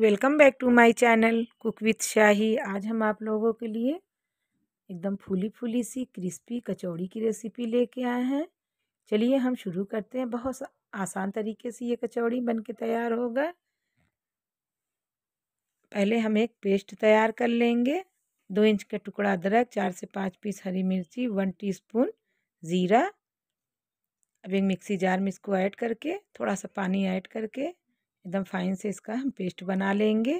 welcome back to my channel cook with Shahi आज हम आप लोगों के लिए एकदम फूली फूली सी क्रिस्पी कचौड़ी की रेसिपी लेके आए हैं चलिए हम शुरू करते हैं बहुत आसान तरीके से ये कचौड़ी बन के तैयार होगा पहले हम एक पेस्ट तैयार कर लेंगे दो इंच का टुकड़ा अदरक चार से पाँच पीस हरी मिर्ची वन टी ज़ीरा अब एक मिक्सी जार में इसको ऐड करके थोड़ा सा पानी ऐड करके एकदम फाइन से इसका हम पेस्ट बना लेंगे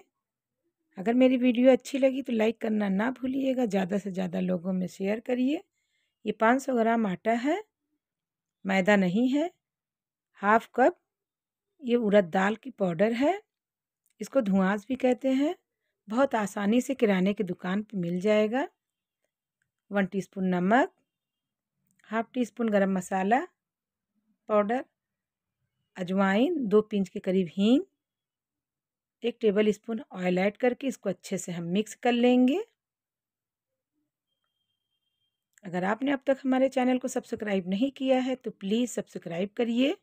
अगर मेरी वीडियो अच्छी लगी तो लाइक करना ना भूलिएगा ज़्यादा से ज़्यादा लोगों में शेयर करिए ये 500 ग्राम आटा है मैदा नहीं है हाफ कप ये उड़द दाल की पाउडर है इसको धुआंस भी कहते हैं बहुत आसानी से किराने की दुकान पे मिल जाएगा वन टीस्पून नमक half teaspoon garam masala powder अजवाइन दो पिंच के करीब हींग एक टेबल स्पून ऑयल ऐड करके इसको अच्छे से हम मिक्स कर लेंगे अगर आपने अब तक हमारे चैनल को सब्सक्राइब नहीं किया है तो प्लीज़ सब्सक्राइब करिए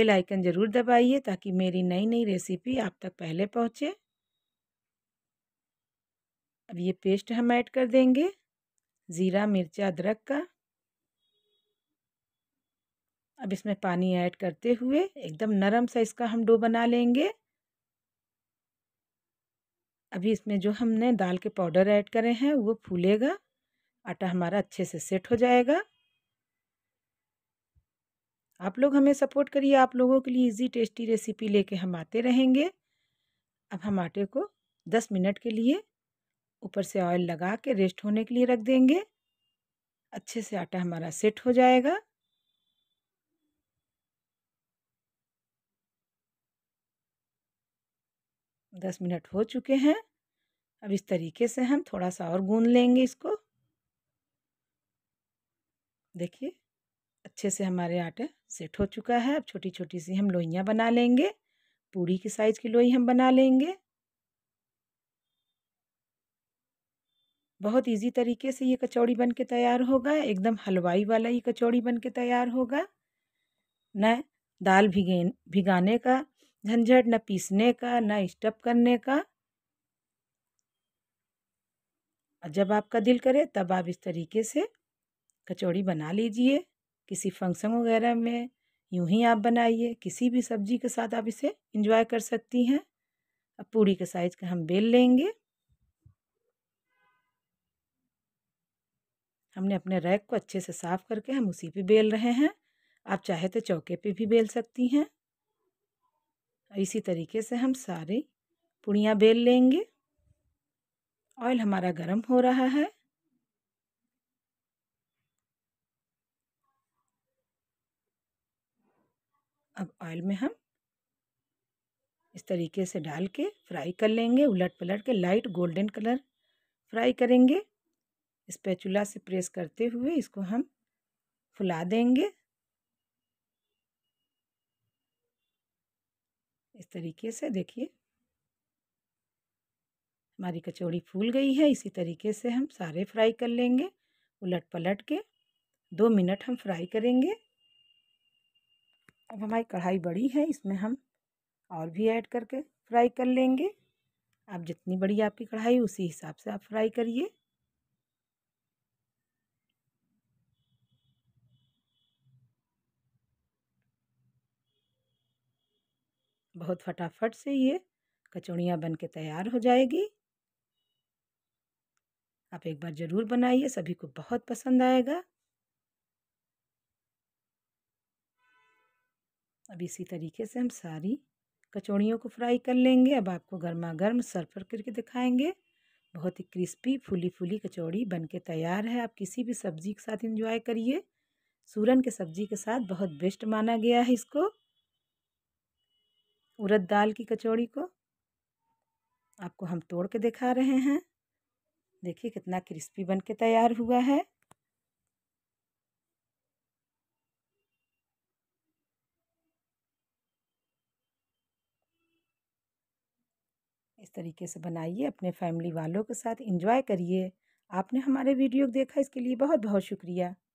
बेल आइकन ज़रूर दबाइए ताकि मेरी नई नई रेसिपी आप तक पहले पहुँचे अब ये पेस्ट हम ऐड कर देंगे ज़ीरा मिर्चा अदरक का अब इसमें पानी ऐड करते हुए एकदम नरम सा इसका हम डो बना लेंगे अभी इसमें जो हमने दाल के पाउडर ऐड करे हैं वो फूलेगा आटा हमारा अच्छे से सेट हो जाएगा आप लोग हमें सपोर्ट करिए आप लोगों के लिए इजी टेस्टी रेसिपी लेके हम आते रहेंगे अब हम आटे को दस मिनट के लिए ऊपर से ऑयल लगा के रेस्ट होने के लिए रख देंगे अच्छे से आटा हमारा सेट हो जाएगा दस मिनट हो चुके हैं अब इस तरीके से हम थोड़ा सा और गूंद लेंगे इसको देखिए अच्छे से हमारे आटे सेट हो चुका है अब छोटी छोटी सी हम लोइयाँ बना लेंगे पूड़ी की साइज़ की लोई हम बना लेंगे बहुत इजी तरीके से ये कचौड़ी बन के तैयार होगा एकदम हलवाई वाला ये कचौड़ी बन के तैयार होगा न दाल भिगे भिगाने का झंझट ना पीसने का ना स्टप करने का और जब आपका दिल करे तब आप इस तरीके से कचौड़ी बना लीजिए किसी फंक्शन वगैरह में यूं ही आप बनाइए किसी भी सब्जी के साथ आप इसे इंजॉय कर सकती हैं अब पूड़ी के साइज का हम बेल लेंगे हमने अपने रैक को अच्छे से साफ़ करके हम उसी पे बेल रहे हैं आप चाहे तो चौके पे भी बेल सकती हैं इसी तरीके से हम सारे पुड़ियाँ बेल लेंगे ऑयल हमारा गर्म हो रहा है अब ऑयल में हम इस तरीके से डाल के फ्राई कर लेंगे उलट पलट के लाइट गोल्डन कलर फ्राई करेंगे स्पैचुला से प्रेस करते हुए इसको हम फुला देंगे इस तरीके से देखिए हमारी कचौड़ी फूल गई है इसी तरीके से हम सारे फ्राई कर लेंगे उलट पलट के दो मिनट हम फ्राई करेंगे अब हमारी कढ़ाई बड़ी है इसमें हम और भी ऐड करके फ्राई कर लेंगे आप जितनी बड़ी आपकी कढ़ाई उसी हिसाब से आप फ्राई करिए बहुत फटाफट से ये कचौड़ियाँ बन के तैयार हो जाएगी आप एक बार ज़रूर बनाइए सभी को बहुत पसंद आएगा अब इसी तरीके से हम सारी कचौड़ियों को फ्राई कर लेंगे अब आपको गर्मा गर्म सर्व करके दिखाएंगे बहुत ही क्रिस्पी फूली फूली कचौड़ी बन के तैयार है आप किसी भी सब्ज़ी के साथ इंजॉय करिए सूरन के सब्ज़ी के साथ बहुत बेस्ट माना गया है इसको उड़द दाल की कचौड़ी को आपको हम तोड़ के दिखा रहे हैं देखिए कितना क्रिस्पी बन के तैयार हुआ है इस तरीके से बनाइए अपने फैमिली वालों के साथ एंजॉय करिए आपने हमारे वीडियो देखा इसके लिए बहुत बहुत शुक्रिया